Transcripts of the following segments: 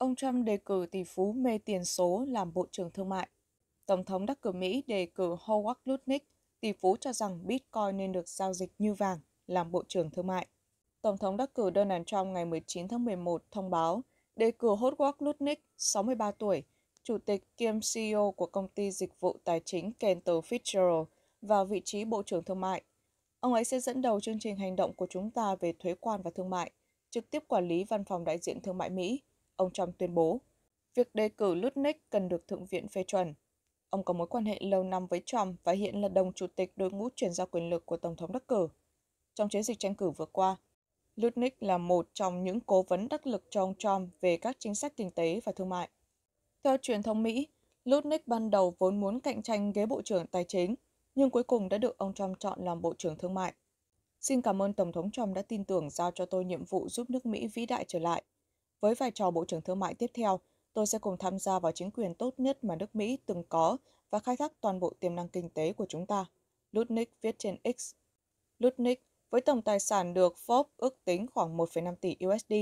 Ông Trump đề cử tỷ phú mê tiền số làm Bộ trưởng Thương mại. Tổng thống đắc cử Mỹ đề cử Howard Lutnick, tỷ phú cho rằng Bitcoin nên được giao dịch như vàng, làm Bộ trưởng Thương mại. Tổng thống đắc cử Donald Trump ngày 19 tháng 11 thông báo đề cử Howard Lutnick, 63 tuổi, chủ tịch kiêm CEO của công ty dịch vụ tài chính Cantor Fitzgerald vào vị trí Bộ trưởng Thương mại. Ông ấy sẽ dẫn đầu chương trình hành động của chúng ta về thuế quan và thương mại, trực tiếp quản lý văn phòng đại diện thương mại Mỹ, ông Trump tuyên bố. Việc đề cử Lutnick cần được Thượng viện phê chuẩn. Ông có mối quan hệ lâu năm với Trump và hiện là đồng chủ tịch đội ngũ chuyển giao quyền lực của Tổng thống đắc cử. Trong chiến dịch tranh cử vừa qua, Lutnick là một trong những cố vấn đắc lực cho ông Trump về các chính sách kinh tế và thương mại. Theo truyền thông Mỹ, Lutnick ban đầu vốn muốn cạnh tranh ghế Bộ trưởng Tài chính, nhưng cuối cùng đã được ông Trump chọn làm Bộ trưởng Thương mại. Xin cảm ơn Tổng thống Trump đã tin tưởng giao cho tôi nhiệm vụ giúp nước Mỹ vĩ đại trở lại. Với vai trò Bộ trưởng Thương mại tiếp theo, tôi sẽ cùng tham gia vào chính quyền tốt nhất mà nước Mỹ từng có và khai thác toàn bộ tiềm năng kinh tế của chúng ta. Lutnick viết trên X. Lutnick với tổng tài sản được Forbes ước tính khoảng 1,5 tỷ USD,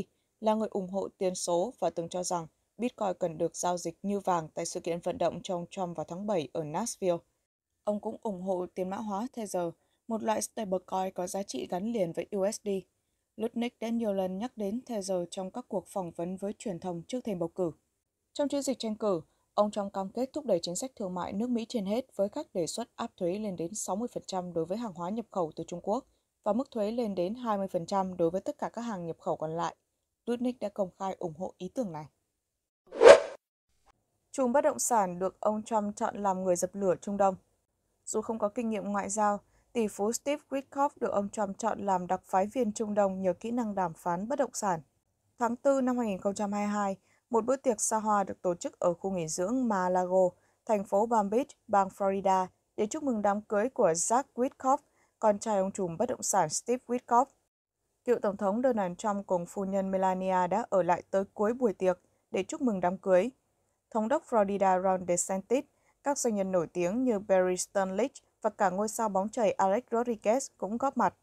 là người ủng hộ tiền số và từng cho rằng Bitcoin cần được giao dịch như vàng tại sự kiện vận động trong Trump vào tháng 7 ở Nashville. Ông cũng ủng hộ tiền mã hóa Tether, một loại stablecoin có giá trị gắn liền với USD Lutnick đã nhiều lần nhắc đến giờ trong các cuộc phỏng vấn với truyền thông trước thềm bầu cử. Trong chiến dịch tranh cử, ông Trump cam kết thúc đẩy chính sách thương mại nước Mỹ trên hết với các đề xuất áp thuế lên đến 60% đối với hàng hóa nhập khẩu từ Trung Quốc và mức thuế lên đến 20% đối với tất cả các hàng nhập khẩu còn lại. Lutnick đã công khai ủng hộ ý tưởng này. Trùm bất động sản được ông Trump chọn làm người dập lửa Trung Đông. Dù không có kinh nghiệm ngoại giao, tỷ phú Steve Witkoff được ông Trump chọn làm đặc phái viên Trung Đông nhờ kỹ năng đàm phán bất động sản. Tháng 4 năm 2022, một bữa tiệc xa hoa được tổ chức ở khu nghỉ dưỡng Malago, thành phố Palm Beach, bang Florida, để chúc mừng đám cưới của Jack Witkoff, con trai ông trùm bất động sản Steve Witkoff. Cựu Tổng thống Donald Trump cùng phu nhân Melania đã ở lại tới cuối buổi tiệc để chúc mừng đám cưới. Thống đốc Florida Ron DeSantis, các doanh nhân nổi tiếng như Barry Sternlich và cả ngôi sao bóng chày Alex Rodriguez cũng góp mặt.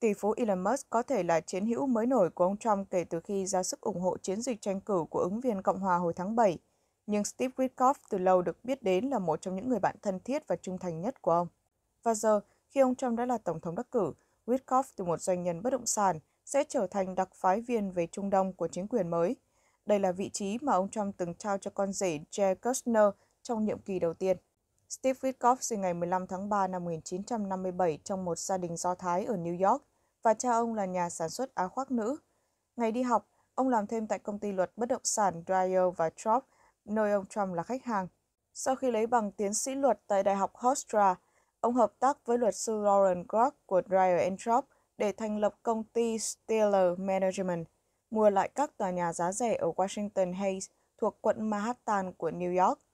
Tỷ phú Elon Musk có thể là chiến hữu mới nổi của ông Trump kể từ khi ra sức ủng hộ chiến dịch tranh cử của ứng viên Cộng hòa hồi tháng 7, nhưng Steve Witkoff từ lâu được biết đến là một trong những người bạn thân thiết và trung thành nhất của ông. Và giờ, khi ông Trump đã là tổng thống đắc cử, Witkoff từ một doanh nhân bất động sản sẽ trở thành đặc phái viên về Trung Đông của chính quyền mới. Đây là vị trí mà ông Trump từng trao cho con rể Jared Kushner trong nhiệm kỳ đầu tiên. Steve Witkoff sinh ngày 15 tháng 3 năm 1957 trong một gia đình Do Thái ở New York và cha ông là nhà sản xuất áo khoác nữ. Ngày đi học, ông làm thêm tại công ty luật bất động sản Dreyer và Trop, nơi ông Trump là khách hàng. Sau khi lấy bằng tiến sĩ luật tại Đại học Hofstra, ông hợp tác với luật sư Lauren Grock của Dreyer Trop để thành lập công ty Steeler Management, mua lại các tòa nhà giá rẻ ở Washington Heights thuộc quận Manhattan của New York –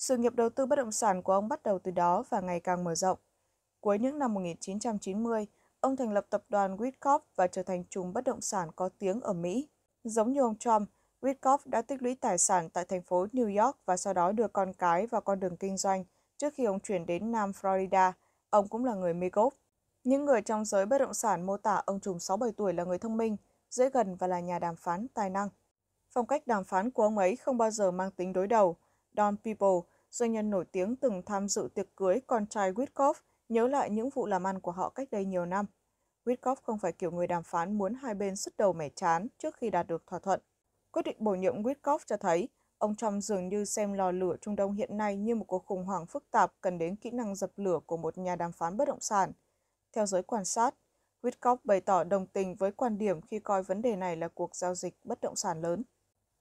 sự nghiệp đầu tư bất động sản của ông bắt đầu từ đó và ngày càng mở rộng. Cuối những năm 1990, ông thành lập tập đoàn Whitcock và trở thành trùm bất động sản có tiếng ở Mỹ. Giống như ông Trump, Whitcock đã tích lũy tài sản tại thành phố New York và sau đó đưa con cái vào con đường kinh doanh trước khi ông chuyển đến Nam Florida. Ông cũng là người Magog. Những người trong giới bất động sản mô tả ông trùm 67 tuổi là người thông minh, dễ gần và là nhà đàm phán tài năng. Phong cách đàm phán của ông ấy không bao giờ mang tính đối đầu – Don People, doanh nhân nổi tiếng từng tham dự tiệc cưới con trai Whitcock, nhớ lại những vụ làm ăn của họ cách đây nhiều năm. Whitcock không phải kiểu người đàm phán muốn hai bên xuất đầu mẻ chán trước khi đạt được thỏa thuận. Quyết định bổ nhiệm Whitcock cho thấy ông Trump dường như xem lò lửa Trung Đông hiện nay như một cuộc khủng hoảng phức tạp cần đến kỹ năng dập lửa của một nhà đàm phán bất động sản. Theo giới quan sát, Whitcock bày tỏ đồng tình với quan điểm khi coi vấn đề này là cuộc giao dịch bất động sản lớn.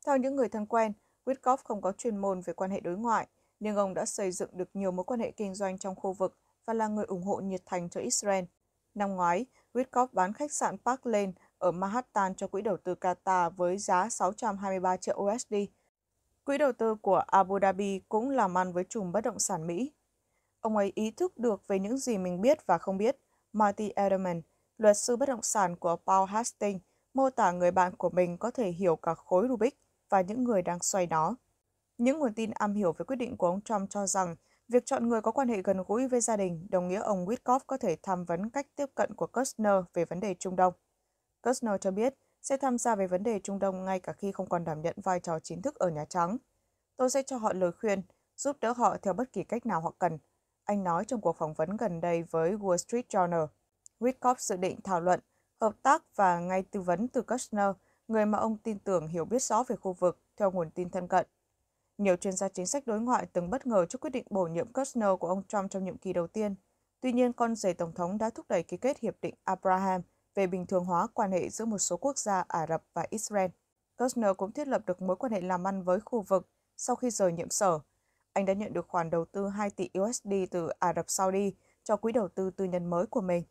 Theo những người thân quen, Witkov không có chuyên môn về quan hệ đối ngoại, nhưng ông đã xây dựng được nhiều mối quan hệ kinh doanh trong khu vực và là người ủng hộ nhiệt thành cho Israel. Năm ngoái, Witkov bán khách sạn Park Lane ở Manhattan cho quỹ đầu tư Qatar với giá 623 triệu USD. Quỹ đầu tư của Abu Dhabi cũng làm ăn với chùm bất động sản Mỹ. Ông ấy ý thức được về những gì mình biết và không biết. Marty Edelman, luật sư bất động sản của Paul Hastings, mô tả người bạn của mình có thể hiểu cả khối Rubik – và những người đang xoay nó. Những nguồn tin am hiểu về quyết định của ông Trump cho rằng việc chọn người có quan hệ gần gũi với gia đình đồng nghĩa ông Whitcock có thể tham vấn cách tiếp cận của Kushner về vấn đề Trung Đông. Kushner cho biết sẽ tham gia về vấn đề Trung Đông ngay cả khi không còn đảm nhận vai trò chính thức ở Nhà Trắng. Tôi sẽ cho họ lời khuyên, giúp đỡ họ theo bất kỳ cách nào họ cần, anh nói trong cuộc phỏng vấn gần đây với Wall Street Journal. Whitcock dự định thảo luận, hợp tác và ngay tư vấn từ Kushner người mà ông tin tưởng hiểu biết rõ về khu vực, theo nguồn tin thân cận. Nhiều chuyên gia chính sách đối ngoại từng bất ngờ trước quyết định bổ nhiệm Kushner của ông Trump trong nhiệm kỳ đầu tiên. Tuy nhiên, con rể Tổng thống đã thúc đẩy ký kết Hiệp định Abraham về bình thường hóa quan hệ giữa một số quốc gia Ả Rập và Israel. Kushner cũng thiết lập được mối quan hệ làm ăn với khu vực sau khi rời nhiệm sở. Anh đã nhận được khoản đầu tư 2 tỷ USD từ Ả Rập Saudi cho quỹ đầu tư tư nhân mới của mình.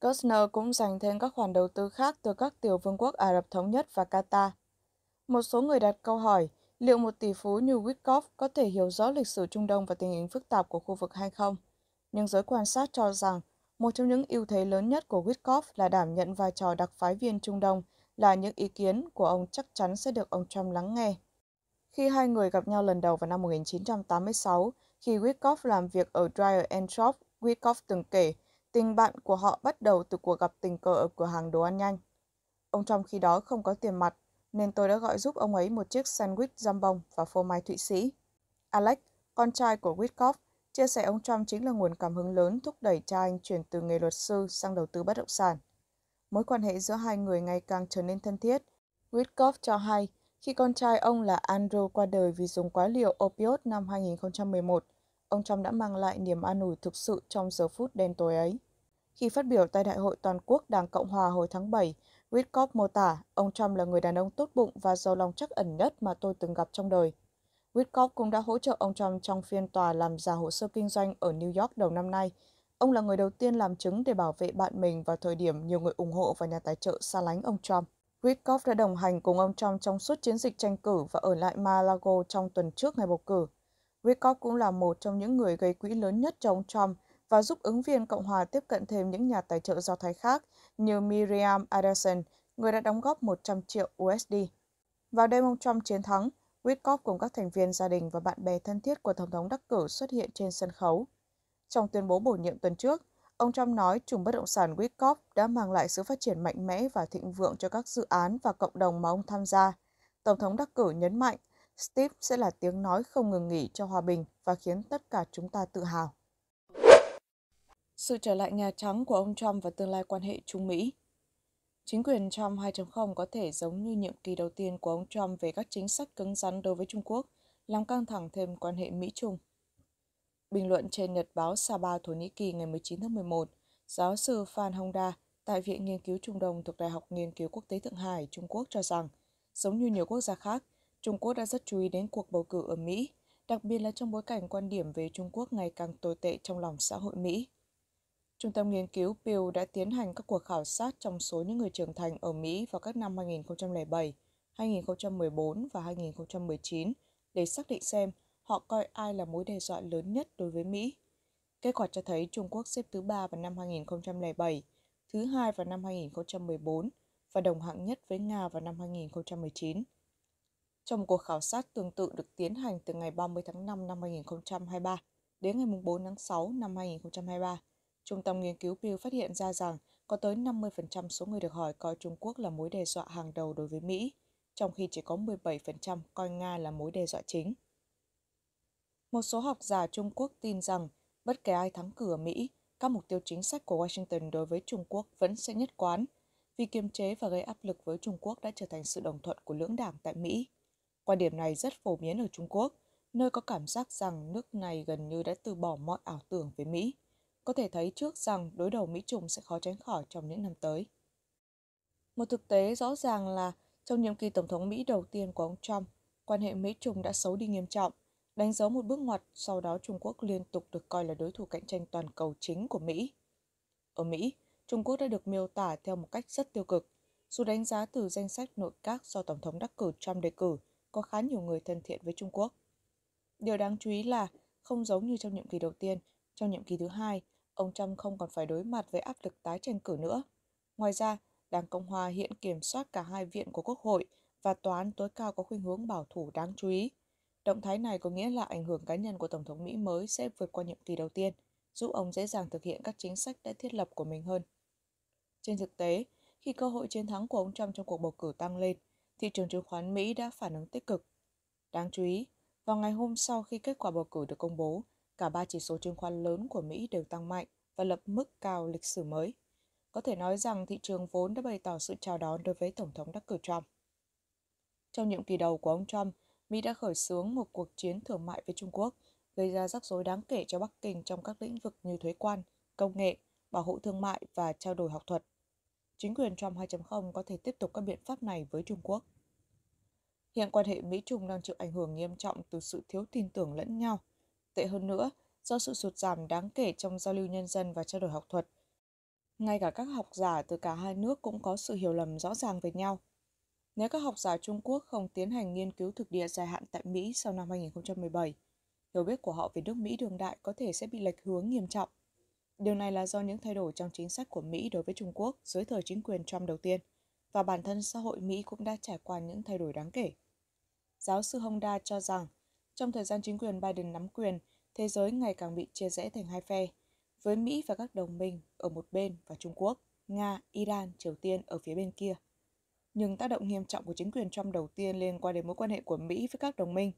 Kushner cũng dành thêm các khoản đầu tư khác từ các tiểu vương quốc Ả Rập Thống Nhất và Qatar. Một số người đặt câu hỏi liệu một tỷ phú như Witkoff có thể hiểu rõ lịch sử Trung Đông và tình hình phức tạp của khu vực hay không? Nhưng giới quan sát cho rằng một trong những ưu thế lớn nhất của Witkoff là đảm nhận vai trò đặc phái viên Trung Đông là những ý kiến của ông chắc chắn sẽ được ông Trump lắng nghe. Khi hai người gặp nhau lần đầu vào năm 1986, khi Witkoff làm việc ở Dryer Shop, Witkoff từng kể Tình bạn của họ bắt đầu từ cuộc gặp tình cờ ở cửa hàng đồ ăn nhanh. Ông trong khi đó không có tiền mặt, nên tôi đã gọi giúp ông ấy một chiếc sandwich giam bông và phô mai Thụy Sĩ. Alex, con trai của Whitcock, chia sẻ ông Trump chính là nguồn cảm hứng lớn thúc đẩy cha anh chuyển từ nghề luật sư sang đầu tư bất động sản. Mối quan hệ giữa hai người ngày càng trở nên thân thiết. Whitcock cho hay, khi con trai ông là Andrew qua đời vì dùng quá liều opioid năm 2011, ông Trump đã mang lại niềm an ủi thực sự trong giờ phút đen tối ấy. Khi phát biểu tại Đại hội Toàn quốc Đảng Cộng Hòa hồi tháng 7, Whitcock mô tả ông Trump là người đàn ông tốt bụng và giàu lòng trắc ẩn nhất mà tôi từng gặp trong đời. Whitcock cũng đã hỗ trợ ông Trump trong phiên tòa làm giả hồ sơ kinh doanh ở New York đầu năm nay. Ông là người đầu tiên làm chứng để bảo vệ bạn mình vào thời điểm nhiều người ủng hộ và nhà tài trợ xa lánh ông Trump. Whitcock đã đồng hành cùng ông Trump trong suốt chiến dịch tranh cử và ở lại Malago trong tuần trước ngày bầu cử. Wyckoff cũng là một trong những người gây quỹ lớn nhất cho ông Trump và giúp ứng viên Cộng hòa tiếp cận thêm những nhà tài trợ do Thái khác như Miriam Adelson, người đã đóng góp 100 triệu USD. Vào đêm ông Trump chiến thắng, Whitcock cùng các thành viên gia đình và bạn bè thân thiết của Tổng thống đắc cử xuất hiện trên sân khấu. Trong tuyên bố bổ nhiệm tuần trước, ông Trump nói "Chủng bất động sản Whitcock đã mang lại sự phát triển mạnh mẽ và thịnh vượng cho các dự án và cộng đồng mà ông tham gia. Tổng thống đắc cử nhấn mạnh Steve sẽ là tiếng nói không ngừng nghỉ cho hòa bình và khiến tất cả chúng ta tự hào. Sự trở lại Nhà Trắng của ông Trump và tương lai quan hệ Trung Mỹ Chính quyền Trump 2.0 có thể giống như nhiệm kỳ đầu tiên của ông Trump về các chính sách cứng rắn đối với Trung Quốc, làm căng thẳng thêm quan hệ Mỹ-Trung. Bình luận trên Nhật báo Saba Thổ Nhĩ Kỳ ngày 19 tháng 11, giáo sư Phan Hongda tại Viện Nghiên cứu Trung Đông thuộc Đại học Nghiên cứu Quốc tế Thượng Hải, Trung Quốc cho rằng, giống như nhiều quốc gia khác, Trung Quốc đã rất chú ý đến cuộc bầu cử ở Mỹ, đặc biệt là trong bối cảnh quan điểm về Trung Quốc ngày càng tồi tệ trong lòng xã hội Mỹ. Trung tâm nghiên cứu Pew đã tiến hành các cuộc khảo sát trong số những người trưởng thành ở Mỹ vào các năm 2007, 2014 và 2019 để xác định xem họ coi ai là mối đe dọa lớn nhất đối với Mỹ. Kết quả cho thấy Trung Quốc xếp thứ ba vào năm 2007, thứ hai vào năm 2014 và đồng hạng nhất với Nga vào năm 2019. Trong một cuộc khảo sát tương tự được tiến hành từ ngày 30 tháng 5 năm 2023 đến ngày 4 tháng 6 năm 2023, Trung tâm nghiên cứu Pew phát hiện ra rằng có tới 50% số người được hỏi coi Trung Quốc là mối đe dọa hàng đầu đối với Mỹ, trong khi chỉ có 17% coi Nga là mối đe dọa chính. Một số học giả Trung Quốc tin rằng bất kể ai thắng cử ở Mỹ, các mục tiêu chính sách của Washington đối với Trung Quốc vẫn sẽ nhất quán, vì kiềm chế và gây áp lực với Trung Quốc đã trở thành sự đồng thuận của lưỡng đảng tại Mỹ – Quan điểm này rất phổ biến ở Trung Quốc, nơi có cảm giác rằng nước này gần như đã từ bỏ mọi ảo tưởng về Mỹ. Có thể thấy trước rằng đối đầu Mỹ trung sẽ khó tránh khỏi trong những năm tới. Một thực tế rõ ràng là trong nhiệm kỳ Tổng thống Mỹ đầu tiên của ông Trump, quan hệ Mỹ-Trung đã xấu đi nghiêm trọng, đánh dấu một bước ngoặt sau đó Trung Quốc liên tục được coi là đối thủ cạnh tranh toàn cầu chính của Mỹ. Ở Mỹ, Trung Quốc đã được miêu tả theo một cách rất tiêu cực. Dù đánh giá từ danh sách nội các do Tổng thống đắc cử Trump đề cử có khá nhiều người thân thiện với Trung Quốc. Điều đáng chú ý là, không giống như trong nhiệm kỳ đầu tiên, trong nhiệm kỳ thứ hai, ông Trump không còn phải đối mặt với áp lực tái tranh cử nữa. Ngoài ra, Đảng Cộng Hòa hiện kiểm soát cả hai viện của Quốc hội và tòa án tối cao có khuynh hướng bảo thủ đáng chú ý. Động thái này có nghĩa là ảnh hưởng cá nhân của Tổng thống Mỹ mới sẽ vượt qua nhiệm kỳ đầu tiên, giúp ông dễ dàng thực hiện các chính sách đã thiết lập của mình hơn. Trên thực tế, khi cơ hội chiến thắng của ông Trump trong cuộc bầu cử tăng lên, thị trường chứng khoán Mỹ đã phản ứng tích cực. Đáng chú ý, vào ngày hôm sau khi kết quả bầu cử được công bố, cả ba chỉ số chứng khoán lớn của Mỹ đều tăng mạnh và lập mức cao lịch sử mới. Có thể nói rằng thị trường vốn đã bày tỏ sự chào đón đối với Tổng thống đắc cử Trump. Trong nhiệm kỳ đầu của ông Trump, Mỹ đã khởi xướng một cuộc chiến thương mại với Trung Quốc, gây ra rắc rối đáng kể cho Bắc Kinh trong các lĩnh vực như thuế quan, công nghệ, bảo hộ thương mại và trao đổi học thuật chính quyền Trump 2.0 có thể tiếp tục các biện pháp này với Trung Quốc. Hiện quan hệ Mỹ-Trung đang chịu ảnh hưởng nghiêm trọng từ sự thiếu tin tưởng lẫn nhau. Tệ hơn nữa, do sự sụt giảm đáng kể trong giao lưu nhân dân và trao đổi học thuật, ngay cả các học giả từ cả hai nước cũng có sự hiểu lầm rõ ràng về nhau. Nếu các học giả Trung Quốc không tiến hành nghiên cứu thực địa dài hạn tại Mỹ sau năm 2017, hiểu biết của họ về nước Mỹ đương đại có thể sẽ bị lệch hướng nghiêm trọng. Điều này là do những thay đổi trong chính sách của Mỹ đối với Trung Quốc dưới thời chính quyền Trump đầu tiên, và bản thân xã hội Mỹ cũng đã trải qua những thay đổi đáng kể. Giáo sư Honda cho rằng, trong thời gian chính quyền Biden nắm quyền, thế giới ngày càng bị chia rẽ thành hai phe, với Mỹ và các đồng minh ở một bên và Trung Quốc, Nga, Iran, Triều Tiên ở phía bên kia. Nhưng tác động nghiêm trọng của chính quyền Trump đầu tiên liên quan đến mối quan hệ của Mỹ với các đồng minh.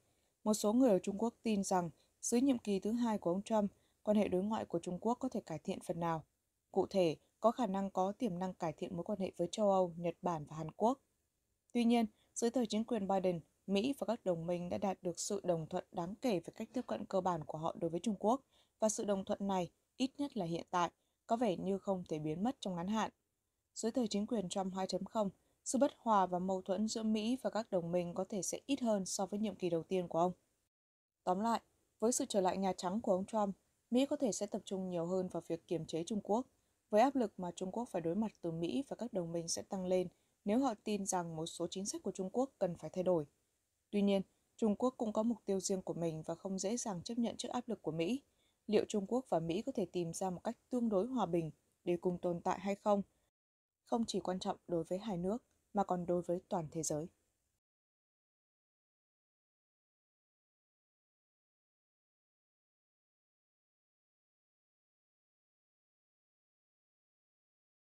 Một số người ở Trung Quốc tin rằng dưới nhiệm kỳ thứ hai của ông Trump, quan hệ đối ngoại của Trung Quốc có thể cải thiện phần nào. Cụ thể, có khả năng có tiềm năng cải thiện mối quan hệ với châu Âu, Nhật Bản và Hàn Quốc. Tuy nhiên, dưới thời chính quyền Biden, Mỹ và các đồng minh đã đạt được sự đồng thuận đáng kể về cách tiếp cận cơ bản của họ đối với Trung Quốc và sự đồng thuận này, ít nhất là hiện tại, có vẻ như không thể biến mất trong ngắn hạn. Dưới thời chính quyền Trump 2.0, sự bất hòa và mâu thuẫn giữa Mỹ và các đồng minh có thể sẽ ít hơn so với nhiệm kỳ đầu tiên của ông. Tóm lại, với sự trở lại Nhà Trắng của ông Trump, Mỹ có thể sẽ tập trung nhiều hơn vào việc kiềm chế Trung Quốc, với áp lực mà Trung Quốc phải đối mặt từ Mỹ và các đồng minh sẽ tăng lên nếu họ tin rằng một số chính sách của Trung Quốc cần phải thay đổi. Tuy nhiên, Trung Quốc cũng có mục tiêu riêng của mình và không dễ dàng chấp nhận trước áp lực của Mỹ. Liệu Trung Quốc và Mỹ có thể tìm ra một cách tương đối hòa bình để cùng tồn tại hay không? Không chỉ quan trọng đối với hai nước mà còn đối với toàn thế giới.